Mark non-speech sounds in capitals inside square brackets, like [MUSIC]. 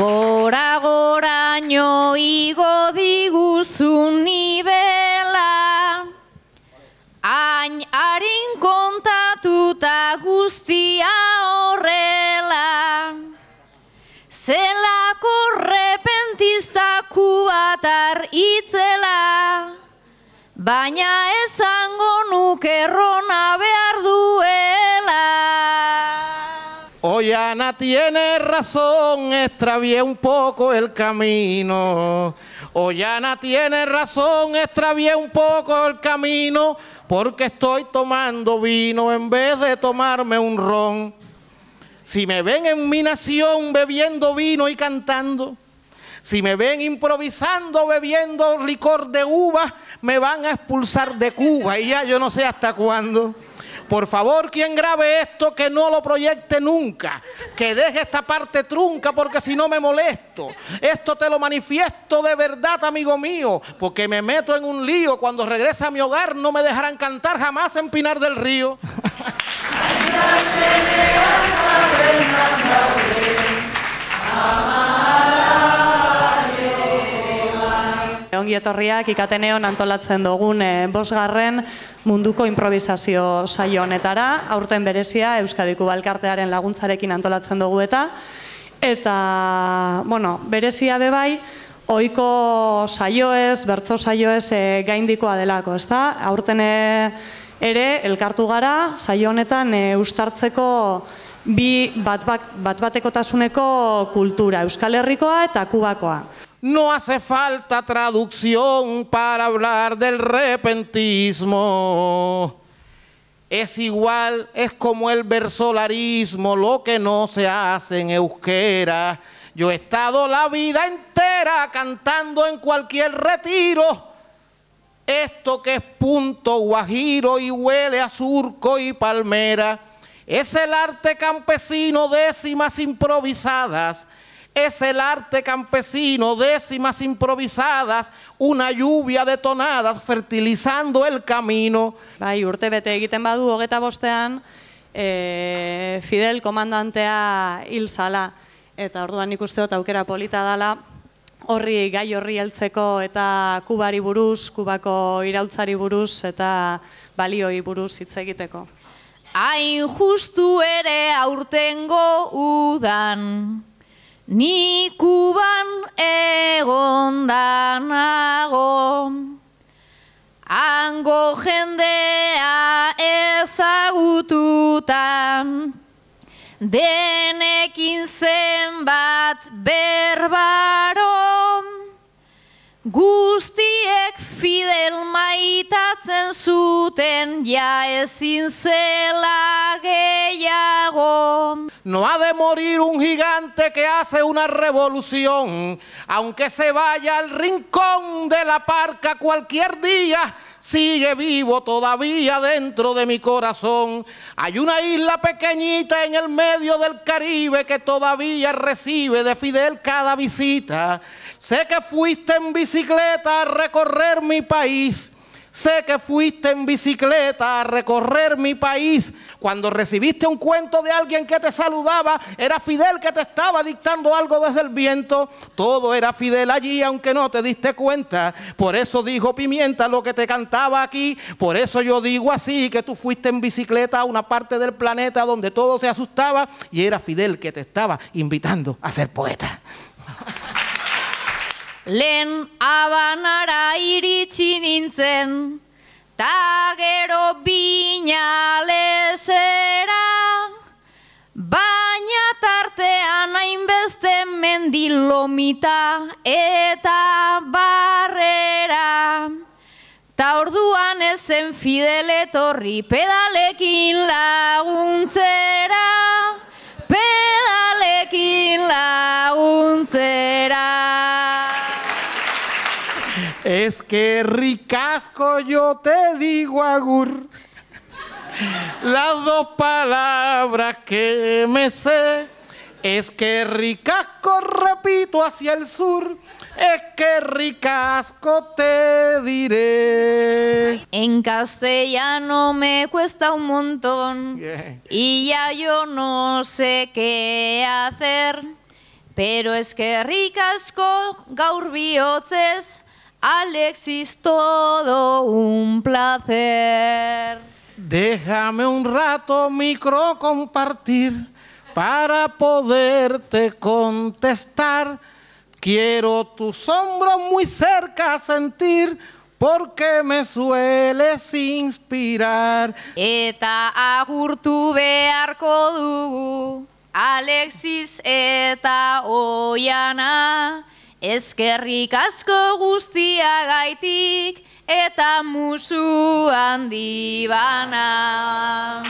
Gora gora nio igo diguzun nibela Hain harin kontatuta guztia horrela Zelako repentista kubatar itzela Baina esango nukerro tiene razón, extravié un poco el camino. Ollana tiene razón, extravié un poco el camino, porque estoy tomando vino en vez de tomarme un ron. Si me ven en mi nación bebiendo vino y cantando, si me ven improvisando bebiendo licor de uva, me van a expulsar de Cuba y ya yo no sé hasta cuándo. Por favor, quien grabe esto, que no lo proyecte nunca. Que deje esta parte trunca porque si no me molesto. Esto te lo manifiesto de verdad, amigo mío, porque me meto en un lío. Cuando regrese a mi hogar no me dejarán cantar jamás en Pinar del Río. [LAUGHS] ongi etorriak ikateneon antolatzen dugun e, bosgarren munduko improvisazio saio honetara, aurten berezia Euskadiku Balkartearen laguntzarekin antolatzen dugu eta eta, bueno, berezia bebai, oiko saioez, bertso saioez e, gaindikoa delako, ez da? Aurten eh, ere, elkartu gara, saio honetan e, bi bat, bat, bat batekotasuneko kultura, Euskal Herrikoa eta Kubakoa. No hace falta traducción para hablar del repentismo. Es igual, es como el versolarismo, lo que no se hace en euskera. Yo he estado la vida entera cantando en cualquier retiro. Esto que es punto guajiro y huele a surco y palmera. Es el arte campesino décimas improvisadas Es el arte campesino, décimas improvisadas, una lluvia detonadas fertilizando el camino. Bai, urte bete egiten badu hogeta bostean, eh, Fidel komandantea hil zala. Eta orduan dut aukera polita dala, horri gai horri heltzeko eta kubari buruz, kubako irautzari buruz eta balioi buruz hitz egiteko. Ain justu ere aurtengo udan, Ni kuban egon Ango jendea ezagututan Denekin zenbat berbaro Guztiek fidel ten ya es ezin zela gehiago. No ha de morir un gigante que hace una revolución, aunque se vaya al rincón de la parca cualquier día, sigue vivo todavía dentro de mi corazón. Hay una isla pequeñita en el medio del Caribe que todavía recibe de Fidel cada visita. Sé que fuiste en bicicleta a recorrer mi país Sé que fuiste en bicicleta a recorrer mi país. Cuando recibiste un cuento de alguien que te saludaba, era Fidel que te estaba dictando algo desde el viento. Todo era Fidel allí, aunque no te diste cuenta. Por eso dijo Pimienta lo que te cantaba aquí. Por eso yo digo así, que tú fuiste en bicicleta a una parte del planeta donde todo se asustaba y era Fidel que te estaba invitando a ser poeta. Lehen abanara iritsi nintzen, ta gero binalezera, baina tartean hainbeste mendilomita eta barrera. Ta orduan ezen fideletorri pedalekin laguntzera, Es que ricasco yo te digo, Agur. Las dos palabras que me sé es que ricasco, repito, hacia el sur. Es que ricasco te diré. En castellano me cuesta un montón y ya yo no sé qué hacer. Pero es que ricasco gaurbiotes. Alexis, todo un placer. Déjame un rato micro compartir para poderte contestar. Quiero tus hombros muy cerca sentir porque me sueles inspirar. Eta agurtu beharko dugu, Alexis eta Oiana. Ezkerrik asko guztia gaitik eta musu handi banan.